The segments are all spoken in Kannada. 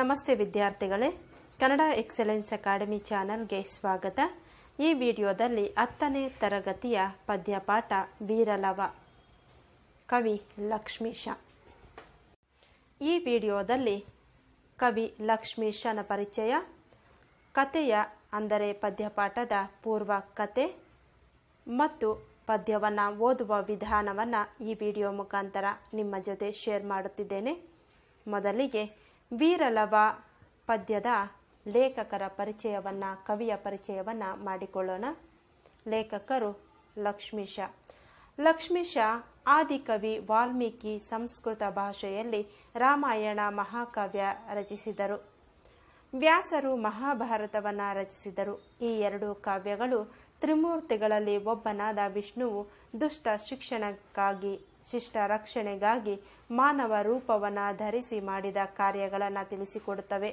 ನಮಸ್ತೆ ವಿದ್ಯಾರ್ಥಿಗಳೇ ಕನ್ನಡ ಎಕ್ಸಲೆನ್ಸ್ ಅಕಾಡೆಮಿ ಚಾನಲ್ಗೆ ಸ್ವಾಗತ ಈ ವಿಡಿಯೋದಲ್ಲಿ ಹತ್ತನೇ ತರಗತಿಯ ಪದ್ಯಪಾಠ ವೀರಲವ ಕವಿ ಲಕ್ಷ್ಮೀಶ ಈ ವಿಡಿಯೋದಲ್ಲಿ ಕವಿ ಲಕ್ಷ್ಮೀಶನ ಪರಿಚಯ ಕತೆಯ ಅಂದರೆ ಪದ್ಯಪಾಠದ ಪೂರ್ವ ಕತೆ ಮತ್ತು ಪದ್ಯವನ್ನು ಓದುವ ವಿಧಾನವನ್ನು ಈ ವಿಡಿಯೋ ಮುಖಾಂತರ ನಿಮ್ಮ ಜೊತೆ ಶೇರ್ ಮಾಡುತ್ತಿದ್ದೇನೆ ಮೊದಲಿಗೆ ವೀರಲವ ಪದ್ಯದ ಲೇಖಕರ ಪರಿಚಯವನ್ನು ಕವಿಯ ಪರಿಚಯವನ್ನು ಮಾಡಿಕೊಳ್ಳೋಣ ಲೇಖಕರು ಲಕ್ಷ್ಮೀಶ ಲಕ್ಷ್ಮೀಶ ಆದಿಕವಿ ವಾಲ್ಮೀಕಿ ಸಂಸ್ಕೃತ ಭಾಷೆಯಲ್ಲಿ ರಾಮಾಯಣ ಮಹಾಕಾವ್ಯ ರಚಿಸಿದರು ವ್ಯಾಸರು ಮಹಾಭಾರತವನ್ನು ರಚಿಸಿದರು ಈ ಎರಡು ಕಾವ್ಯಗಳು ತ್ರಿಮೂರ್ತಿಗಳಲ್ಲಿ ಒಬ್ಬನಾದ ವಿಷ್ಣುವು ದುಷ್ಟ ಶಿಕ್ಷಣಕ್ಕಾಗಿ ಶಿಷ್ಟ ರಕ್ಷಣೆಗಾಗಿ ಮಾನವ ರೂಪವನ್ನು ಧರಿಸಿ ಮಾಡಿದ ಕಾರ್ಯಗಳನ್ನು ತಿಳಿಸಿಕೊಡುತ್ತವೆ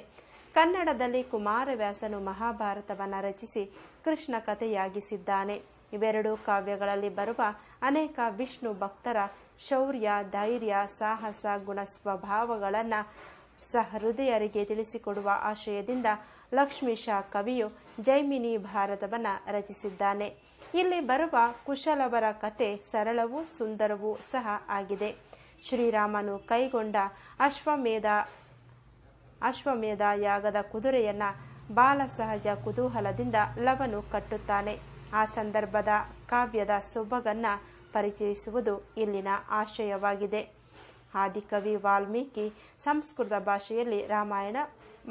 ಕನ್ನಡದಲ್ಲಿ ಕುಮಾರವ್ಯಾಸನು ಮಹಾಭಾರತವನ್ನು ರಚಿಸಿ ಕೃಷ್ಣ ಕಥೆಯಾಗಿಸಿದ್ದಾನೆ ಇವೆರಡೂ ಕಾವ್ಯಗಳಲ್ಲಿ ಬರುವ ಅನೇಕ ವಿಷ್ಣು ಭಕ್ತರ ಶೌರ್ಯ ಧೈರ್ಯ ಸಾಹಸ ಗುಣ ಸ್ವಭಾವಗಳನ್ನು ಸಹೃದಯರಿಗೆ ತಿಳಿಸಿಕೊಡುವ ಆಶಯದಿಂದ ಲಕ್ಷ್ಮೀಶ ಕವಿಯು ಜೈಮಿನಿ ಭಾರತವನ್ನು ರಚಿಸಿದ್ದಾನೆ ಇಲ್ಲಿ ಬರುವ ಕುಶಲವರ ಕತೆ ಸರಳವೂ ಸುಂದರವೂ ಸಹ ಆಗಿದೆ ಶ್ರೀರಾಮನು ಕೈಗೊಂಡ ಅಶ್ವಮೇಧ ಅಶ್ವಮೇಧ ಯಾಗದ ಕುದುರೆಯನ್ನ ಬಾಲ ಸಹಜ ಕುತೂಹಲದಿಂದ ಲವನು ಕಟ್ಟುತ್ತಾನೆ ಆ ಸಂದರ್ಭದ ಕಾವ್ಯದ ಸೊಬಗನ್ನ ಪರಿಚಯಿಸುವುದು ಇಲ್ಲಿನ ಆಶಯವಾಗಿದೆ ಆದಿಕವಿ ವಾಲ್ಮೀಕಿ ಸಂಸ್ಕೃತ ಭಾಷೆಯಲ್ಲಿ ರಾಮಾಯಣ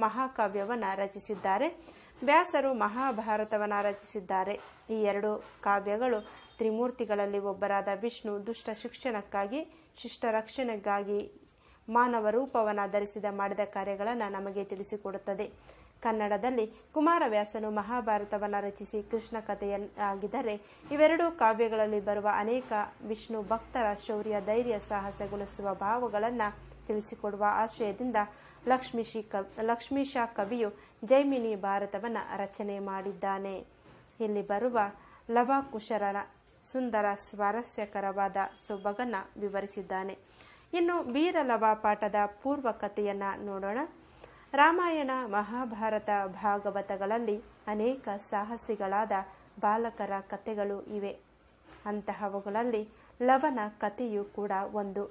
ಮಹಾಕಾವ್ಯವನ್ನು ರಚಿಸಿದ್ದಾರೆ ವ್ಯಾಸರು ಮಹಾಭಾರತವನ್ನು ರಚಿಸಿದ್ದಾರೆ ಈ ಎರಡು ಕಾವ್ಯಗಳು ತ್ರಿಮೂರ್ತಿಗಳಲ್ಲಿ ಒಬ್ಬರಾದ ವಿಷ್ಣು ದುಷ್ಟ ಶಿಕ್ಷಣಕ್ಕಾಗಿ ಶಿಷ್ಟ ರಕ್ಷಣೆಗಾಗಿ ಮಾನವ ರೂಪವನ್ನು ಧರಿಸಿದ ಮಾಡಿದ ಕಾರ್ಯಗಳನ್ನು ನಮಗೆ ತಿಳಿಸಿಕೊಡುತ್ತದೆ ಕನ್ನಡದಲ್ಲಿ ಕುಮಾರವ್ಯಾಸನು ಮಹಾಭಾರತವನ್ನು ರಚಿಸಿ ಕೃಷ್ಣ ಕಥೆಯಾಗಿದ್ದರೆ ಇವೆರಡೂ ಕಾವ್ಯಗಳಲ್ಲಿ ಬರುವ ಅನೇಕ ವಿಷ್ಣು ಭಕ್ತರ ಶೌರ್ಯ ಧೈರ್ಯ ಸಾಹಸಗೊಳಿಸುವ ಭಾವಗಳನ್ನು ತಿಳಿಸಿಕೊಡುವ ಆಶಯದಿಂದ ಲಕ್ಷ್ಮೀಶಿ ಕ ಲಕ್ಷ್ಮೀಶಾ ಕವಿಯು ಜೈಮಿನಿ ಭಾರತವನ್ನು ರಚನೆ ಮಾಡಿದ್ದಾನೆ ಇಲ್ಲಿ ಬರುವ ಲವಕುಶರನ ಸುಂದರ ಸ್ವಾರಸ್ಯಕರವಾದ ಸೊಬಗನ್ನು ವಿವರಿಸಿದ್ದಾನೆ ಇನ್ನು ವೀರಲವ ಪಾಠದ ಪೂರ್ವ ಕಥೆಯನ್ನು ನೋಡೋಣ ರಾಮಾಯಣ ಮಹಾಭಾರತ ಭಾಗವತಗಳಲ್ಲಿ ಅನೇಕ ಸಾಹಸಿಗಳಾದ ಬಾಲಕರ ಕಥೆಗಳು ಇವೆ ಅಂತಹವುಗಳಲ್ಲಿ ಲವನ ಕಥೆಯೂ ಕೂಡ ಒಂದು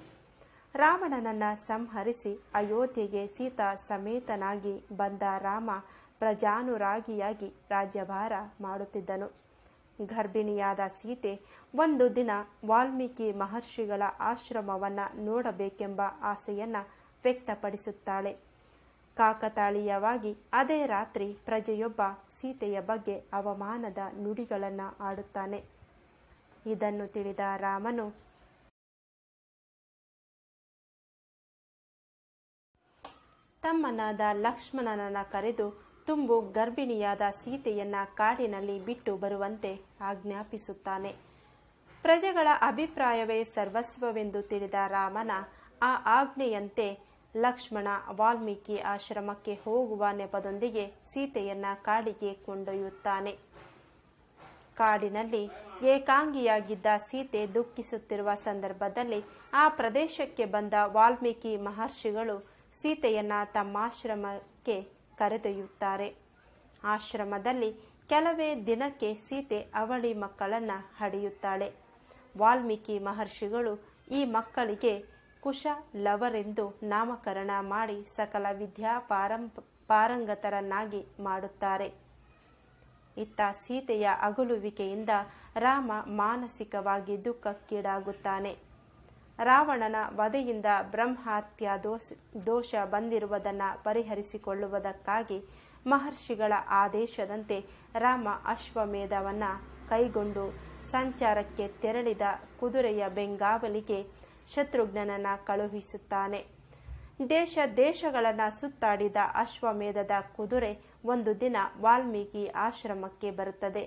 ರಾವಣನನ್ನು ಸಂಹರಿಸಿ ಅಯೋಧ್ಯೆಗೆ ಸೀತಾ ಸಮೇತನಾಗಿ ಬಂದ ರಾಮ ಪ್ರಜಾನುರಾಗಿಯಾಗಿ ರಾಜ್ಯಭಾರ ಮಾಡುತ್ತಿದ್ದನು ಗರ್ಭಿಣಿಯಾದ ಸೀತೆ ಒಂದು ದಿನ ವಾಲ್ಮೀಕಿ ಮಹರ್ಷಿಗಳ ಆಶ್ರಮವನ್ನ ನೋಡಬೇಕೆಂಬ ಆಸೆಯನ್ನು ವ್ಯಕ್ತಪಡಿಸುತ್ತಾಳೆ ಕಾಕತಾಳೀಯವಾಗಿ ಅದೇ ರಾತ್ರಿ ಪ್ರಜೆಯೊಬ್ಬ ಸೀತೆಯ ಬಗ್ಗೆ ಅವಮಾನದ ನುಡಿಗಳನ್ನು ಆಡುತ್ತಾನೆ ಇದನ್ನು ತಿಳಿದ ರಾಮನು ತಮ್ಮನಾದ ಲಕ್ಷ್ಮಣನನ್ನ ಕರೆದು ತುಂಬು ಗರ್ಭಿಣಿಯಾದ ಸೀತೆಯನ್ನ ಕಾಡಿನಲ್ಲಿ ಬಿಟ್ಟು ಬರುವಂತೆ ಆಜ್ಞಾಪಿಸುತ್ತಾನೆ ಪ್ರಜೆಗಳ ಅಭಿಪ್ರಾಯವೇ ಸರ್ವಸ್ವವೆಂದು ತಿಳಿದ ರಾಮನ ಆ ಆಜ್ಞೆಯಂತೆ ಲಕ್ಷ್ಮಣ ವಾಲ್ಮೀಕಿ ಆಶ್ರಮಕ್ಕೆ ಹೋಗುವ ನೆಪದೊಂದಿಗೆ ಸೀತೆಯನ್ನ ಕಾಡಿಗೆ ಕೊಂಡೊಯ್ಯುತ್ತಾನೆ ಕಾಡಿನಲ್ಲಿ ಏಕಾಂಗಿಯಾಗಿದ್ದ ಸೀತೆ ದುಃಖಿಸುತ್ತಿರುವ ಸಂದರ್ಭದಲ್ಲಿ ಆ ಪ್ರದೇಶಕ್ಕೆ ಬಂದ ವಾಲ್ಮೀಕಿ ಮಹರ್ಷಿಗಳು ಸೀತೆಯನ್ನು ತಮ್ಮಾಶ್ರಮಕ್ಕೆ ಕರೆದೊಯ್ಯುತ್ತಾರೆ ಆಶ್ರಮದಲ್ಲಿ ಕೆಲವೇ ದಿನಕ್ಕೆ ಸೀತೆ ಅವಳಿ ಮಕ್ಕಳನ್ನ ಹಡಿಯುತ್ತಾಳೆ ವಾಲ್ಮೀಕಿ ಮಹರ್ಷಿಗಳು ಈ ಮಕ್ಕಳಿಗೆ ಕುಶ ಲವರೆಂದು ನಾಮಕರಣ ಮಾಡಿ ಸಕಲ ವಿದ್ಯಾ ಪಾರಂಗತರನ್ನಾಗಿ ಮಾಡುತ್ತಾರೆ ಇತ್ತ ಸೀತೆಯ ಅಗಲುವಿಕೆಯಿಂದ ರಾಮ ಮಾನಸಿಕವಾಗಿ ದುಃಖಕ್ಕೀಡಾಗುತ್ತಾನೆ ರಾವಣನ ವಧೆಯಿಂದ ಬ್ರಹ್ಮಾತ್ಯ ದೋಷ ದೋಷ ಬಂದಿರುವುದನ್ನು ಪರಿಹರಿಸಿಕೊಳ್ಳುವುದಕ್ಕಾಗಿ ಮಹರ್ಷಿಗಳ ಆದೇಶದಂತೆ ರಾಮ ಅಶ್ವಮೇಧವನ್ನು ಕೈಗೊಂಡು ಸಂಚಾರಕ್ಕೆ ತೆರಳಿದ ಕುದುರೆಯ ಬೆಂಗಾವಲಿಗೆ ಶತ್ರುಘ್ನನನ್ನು ಕಳುಹಿಸುತ್ತಾನೆ ದೇಶ ದೇಶಗಳನ್ನು ಸುತ್ತಾಡಿದ ಅಶ್ವಮೇಧದ ಕುದುರೆ ಒಂದು ದಿನ ವಾಲ್ಮೀಕಿ ಆಶ್ರಮಕ್ಕೆ ಬರುತ್ತದೆ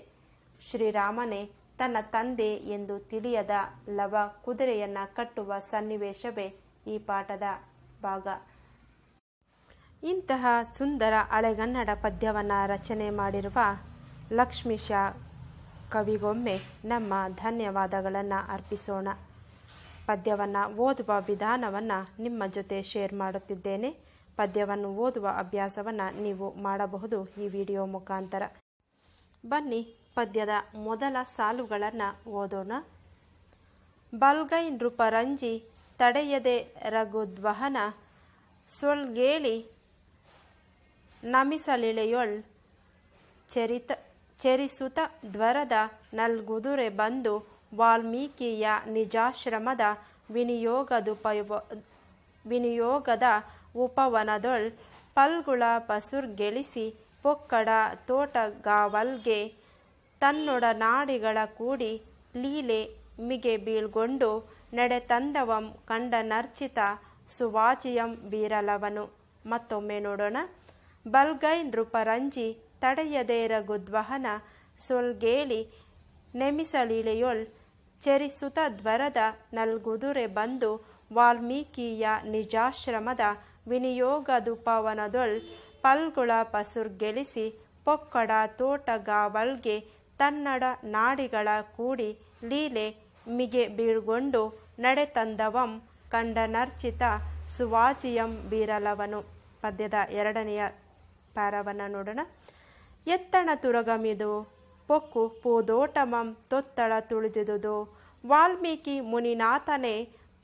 ಶ್ರೀರಾಮನೇ ತನ್ನ ತಂದೆ ಎಂದು ತಿಳಿಯದ ಲವ ಕುದುರೆಯನ್ನ ಕಟ್ಟುವ ಸನ್ನಿವೇಶವೇ ಈ ಪಾಠದ ಭಾಗ ಇಂತಹ ಸುಂದರ ಹಳೆಗನ್ನಡ ಪದ್ಯವನ್ನು ರಚನೆ ಮಾಡಿರುವ ಲಕ್ಷ್ಮೀಶ ಕವಿಗೊಮ್ಮೆ ನಮ್ಮ ಧನ್ಯವಾದಗಳನ್ನು ಅರ್ಪಿಸೋಣ ಪದ್ಯವನ್ನು ಓದುವ ವಿಧಾನವನ್ನು ನಿಮ್ಮ ಜೊತೆ ಶೇರ್ ಮಾಡುತ್ತಿದ್ದೇನೆ ಪದ್ಯವನ್ನು ಓದುವ ಅಭ್ಯಾಸವನ್ನು ನೀವು ಮಾಡಬಹುದು ಈ ವಿಡಿಯೋ ಮುಖಾಂತರ ಬನ್ನಿ ಪದ್ಯದ ಮೊದಲ ಸಾಲುಗಳನ್ನು ಓದೋಣ ಬಲ್ಗೈ ನೃಪರಂಜಿ ತಡೆಯದೆ ರಘುದ್ವಹನ ಸೊಳ್ಗೇಳಿ ನಮಿಸಲಿಳೆಯೊಳ್ ಚರಿತ ಚರಿಸುತ ದ್ವರದ ನಲ್ಗುದುರೆ ಬಂದು ವಾಲ್ಮೀಕಿಯ ನಿಜಾಶ್ರಮದ ವಿನಿಯೋಗದುಪಯೋ ವಿನಿಯೋಗದ ಉಪವನದೊಳ್ ಪಲ್ಗುಳ ಪಸುರ್ಗೆಳಿಸಿ ಪೊಕ್ಕಡ ತೋಟಗಾವಲ್ಗೆ ತನ್ನೊಡ ನಾಡಿಗಳ ಕೂಡಿ ಲೀಲೆ ಮಿಗೆ ಬೀಳ್ಗೊಂಡು ನಡೆ ತಂದವಂ ಕಂಡ ನರ್ಚಿತ ಸುವಾಚಿಯಂ ವೀರಲವನು ಮತ್ತೊಮ್ಮೆ ನೋಡೋಣ ಬಲ್ಗೈ ನೃಪರಂಜಿ ತಡೆಯದೇರ ಗುದ್ವಹನ ಸೊಲ್ಗೇಳಿ ನೆಮಿಸಳಿಳೆಯೊಳ್ ಚರಿಸುತ ದ್ವರದ ನಲ್ಗುದುರೆ ಬಂದು ವಾಲ್ಮೀಕಿಯ ನಿಜಾಶ್ರಮದ ವಿನಿಯೋಗದುಪವನದೊಳ್ ಪಲ್ಗುಳ ಪಸುರ್ ಗೆಳಿಸಿ ಪೊಕ್ಕಡ ತೋಟಗಾವಳ್ಗೆ ತನ್ನಡ ನಾಡಿಗಳ ಕೂಡಿ ಲೀಲೆ ಮಿಗೆ ಬೀಳ್ಗೊಂಡು ನಡೆತಂದವಂ ಕಂಡನರ್ಚಿತ ಸುವಾಚಿಯಂ ಬೀರಲವನು ಪದ್ಯದ ಎರಡನೆಯ ಪಾರವನ್ನು ನೋಡೋಣ ಎತ್ತಣ ತುರಗಮಿದು ಪೊಕ್ಕು ಪೂದೋಟಮಂ ತೊತ್ತಳ ತುಳಿದುದು ವಾಲ್ಮೀಕಿ ಮುನಿನಾಥನೇ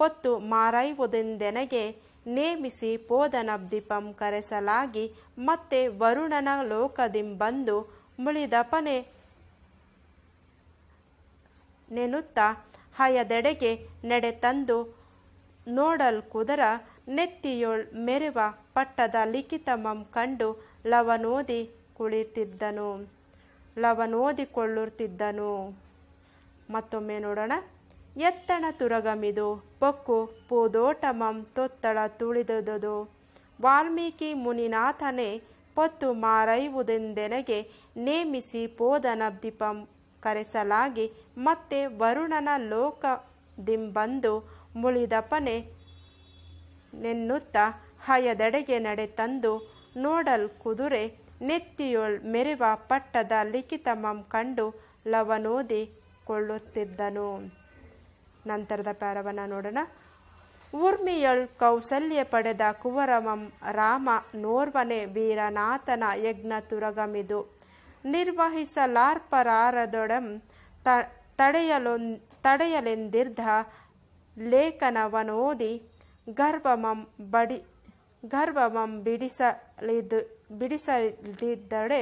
ಪೊತ್ತು ಮಾರೈವುದೆಂದೆನಗೆ ನೇಮಿಸಿ ದೀಪಂ ಕರೆಸಲಾಗಿ ಮತ್ತೆ ವರುಣನ ಲೋಕದಿಂಬಂದು ಮುಳಿದಪನೆ ನೆನುತ್ತಾ ಹಯದೆಡೆಗೆ ನೆಡೆ ತಂದು ಕುದರ ನೆತ್ತಿಯೊಳ್ ಮೆರೆವ ಪಟ್ಟದ ಲಿಖಿತಮಂ ಕಂಡು ಲವನೋದಿ ಕುಳಿತಿದ್ದನು ಲವನೋದಿಕೊಳ್ಳುತ್ತಿದ್ದನು ಮತ್ತೊಮ್ಮೆ ನೋಡೋಣ ಎತ್ತಣ ತುರಗಮಿದು ಪೊಕ್ಕು ಪೋದೋಟಮಂ ತೊತ್ತಳ ತುಳಿದುದು ವಾಲ್ಮೀಕಿ ಮುನಿನಾಥನೇ ಪೊತ್ತು ಮಾರೈವುದೆಂದೆನಗೆ ನೇಮಿಸಿ ದೀಪಂ ಕರೆಸಲಾಗಿ ಮತ್ತೆ ವರುಣನ ಲೋಕ ದಿಂಬಂದು ಮುಳಿದಪನೆ ನೆನ್ನುತ್ತ ಹಯದೆಡೆಗೆ ನಡೆ ತಂದು ನೋಡಲ್ ಕುದುರೆ ನೆತ್ತಿಯೊಳ್ ಮೆರೆವ ಪಟ್ಟದ ಲಿಖಿತಮಂ ಕಂಡು ಲವನೋದಿ ಕೊಳ್ಳುತ್ತಿದ್ದನು ನಂತರದ ಪ್ಯಾರವನ ನೋಡೋಣ ಊರ್ಮಿಯೊಳ್ ಕೌಸಲ್ಯ ಪಡೆದ ಕುವರಮಂ ರಾಮ ನೋರ್ವನೆ ವೀರನಾಥನ ಯಜ್ಞ ತುರಗಮಿದು ನಿರ್ವಹಿಸಲಾರ್ಪರಾರದೊಡಂ ತ ತಡೆಯಲು ತಡೆಯಲೆಂದಿರ್ಧ ಲೇಖನವನೋದಿ ಗರ್ಭಮಂ ಬಡಿ ಗರ್ಭಮಂ ಬಿಡಿಸಲಿದ್ದು ಬಿಡಿಸದಿದ್ದಡೆ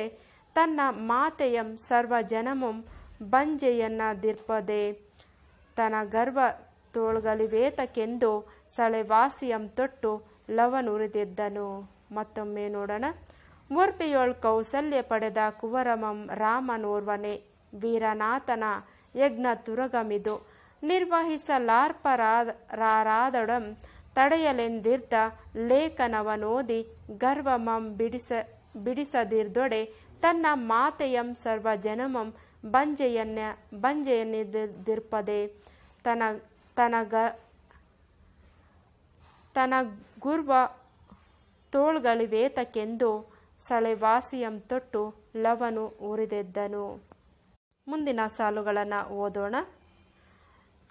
ತನ್ನ ಮಾತೆಯಂ ಸರ್ವಜನಮಂ ಬಂಜೆಯನ್ನ ದಿರ್ಪದೆ ತನ್ನ ಗರ್ಭ ತೋಳ್ಗಲಿವೇತಕ್ಕೆಂದು ಸಳೆವಾಸಿಯಂ ತೊಟ್ಟು ಲವನುರಿದಿದ್ದನು ಮತ್ತೊಮ್ಮೆ ನೋಡೋಣ ಮೂರ್ಪೆಯೊಳ್ ಕೌಸಲ್ಯ ಪಡೆದ ಕುವರಮಂ ರಾಮನೋರ್ವನೆ ವೀರನಾಥನ ಯಜ್ಞ ತುರಗಮಿದು ನಿರ್ವಹಿಸಲಾರ್ಪರಾರಾದಡಂ ತಡೆಯಲೆಂದಿರ್ದ ಲೇಖನವನೋದಿ ಗರ್ವಮಂ ಬಿಡಿಸ ಬಿಡಿಸದಿರ್ದೊಡೆ ತನ್ನ ಮಾತೆಯಂ ಜನಮಂ ಬಂಜೆಯನ್ನ ಬಂಜೆಯನ್ನೆದಿರ್ಪದೆ ತನ ತನಗ ತನ ಗುರ್ವ ತೋಳ್ಗಳಿವೇತಕ್ಕೆಂದು ಸಳೆವಾಸಿಯಂ ತೊಟ್ಟು ಲವನು ಉರಿದೆದ್ದನು ಮುಂದಿನ ಸಾಲುಗಳನ್ನು ಓದೋಣ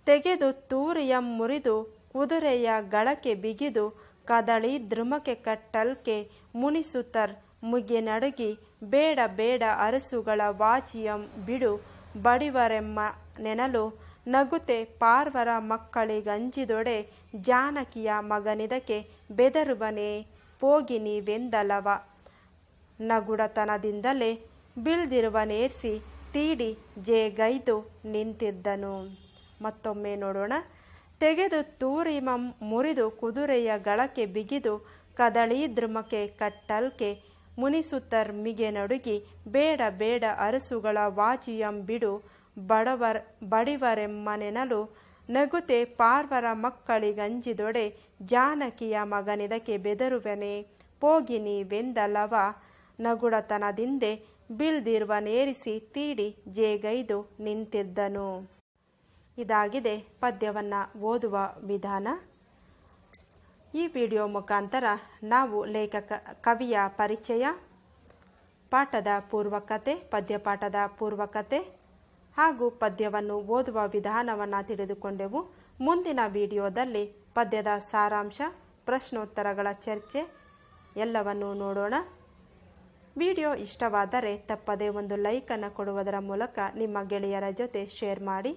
ತೆಗೆದು ತೂರಿಯಂ ಮುರಿದು ಕುದುರೆಯ ಗಳಕೆ ಬಿಗಿದು ಕದಳಿ ದ್ರುಮಕ್ಕೆ ಕಟ್ಟಲ್ಕೆ ಮುನಿಸುತ್ತರ್ ಮುಗಿ ನಡಗಿ ಬೇಡ ಬೇಡ ಅರಸುಗಳ ವಾಚಿಯಂ ಬಿಡು ಬಡಿವರೆಮ್ಮ ನೆನಲು ನಗುತೆ ಪಾರ್ವರ ಮಕ್ಕಳಿಗಂಜಿದೊಡೆ ಜಾನಕಿಯ ಮಗನಿದಕ್ಕೆ ಬೆದರುವನೆ ಪೋಗಿನಿ ವೆಂದಲವ ನಗುಡತನದಿಂದಲೇ ಬೀಳ್ದಿರುವ ನೇರ್ಸಿ ತೀಡಿ ಜೇಗೈದು ನಿಂತಿದ್ದನು ಮತ್ತೊಮ್ಮೆ ನೋಡೋಣ ತೆಗೆದು ತೂರಿ ಮಂ ಮುರಿದು ಕುದುರೆಯ ಗಳಕೆ ಬಿಗಿದು ಕದಳಿ ದ್ರಮಕೆ ಕಟ್ಟಲ್ಕೆ ಮುನಿಸುತ್ತರ್ ಮಿಗೆ ನಡುಗಿ ಬೇಡ ಬೇಡ ಅರಸುಗಳ ವಾಚಿಯಂಬಿಡು ಬಡವರ್ ಬಡಿವರೆಮ್ಮನೆನಲು ನಗುತೆ ಪಾರ್ವರ ಮಕ್ಕಳಿಗಂಜಿದೊಡೆ ಜಾನಕಿಯ ಮಗನಿದಕ್ಕೆ ಬೆದರುವೆನೆ ಪೋಗಿನಿ ಬೆಂದಲವ ನಗುಡತನದಿಂದೆ ನೇರಿಸಿ ತೀಡಿ ಜೇಗೈದು ನಿಂತಿದ್ದನು ಇದಾಗಿದೆ ಪದ್ಯವನ್ನು ಓದುವ ವಿಧಾನ ಈ ವಿಡಿಯೋ ಮುಖಾಂತರ ನಾವು ಲೇಖಕ ಕವಿಯ ಪರಿಚಯ ಪಾಠದ ಪೂರ್ವಕತೆ ಪದ್ಯಪಾಠದ ಪೂರ್ವಕತೆ ಹಾಗೂ ಪದ್ಯವನ್ನು ಓದುವ ವಿಧಾನವನ್ನು ತಿಳಿದುಕೊಂಡೆವು ಮುಂದಿನ ವಿಡಿಯೋದಲ್ಲಿ ಪದ್ಯದ ಸಾರಾಂಶ ಪ್ರಶ್ನೋತ್ತರಗಳ ಚರ್ಚೆ ಎಲ್ಲವನ್ನೂ ನೋಡೋಣ ವಿಡಿಯೋ ಇಷ್ಟವಾದರೆ ತಪ್ಪದೇ ಒಂದು ಲೈಕನ್ನು ಕೊಡುವುದರ ಮೂಲಕ ನಿಮ್ಮ ಗೆಳೆಯರ ಜೊತೆ ಶೇರ್ ಮಾಡಿ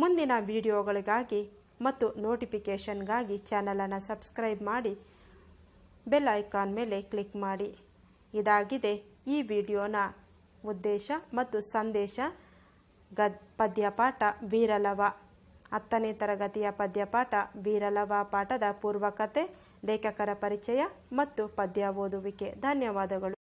ಮುಂದಿನ ವಿಡಿಯೋಗಳಿಗಾಗಿ ಮತ್ತು ನೋಟಿಫಿಕೇಷನ್ಗಾಗಿ ಚಾನಲನ್ನು ಸಬ್ಸ್ಕ್ರೈಬ್ ಮಾಡಿ ಬೆಲ್ ಐಕಾನ್ ಮೇಲೆ ಕ್ಲಿಕ್ ಮಾಡಿ ಇದಾಗಿದೆ ಈ ವಿಡಿಯೋನ ಉದ್ದೇಶ ಮತ್ತು ಸಂದೇಶ ಗದ್ ಪದ್ಯಪಾಠ ವೀರಲವ ಹತ್ತನೇ ತರಗತಿಯ ಪದ್ಯಪಾಠ ವೀರಲವ ಪಾಠದ ಪೂರ್ವಕತೆ ಲೇಖಕರ ಪರಿಚಯ ಮತ್ತು ಪದ್ಯ ಓದುವಿಕೆ ಧನ್ಯವಾದಗಳು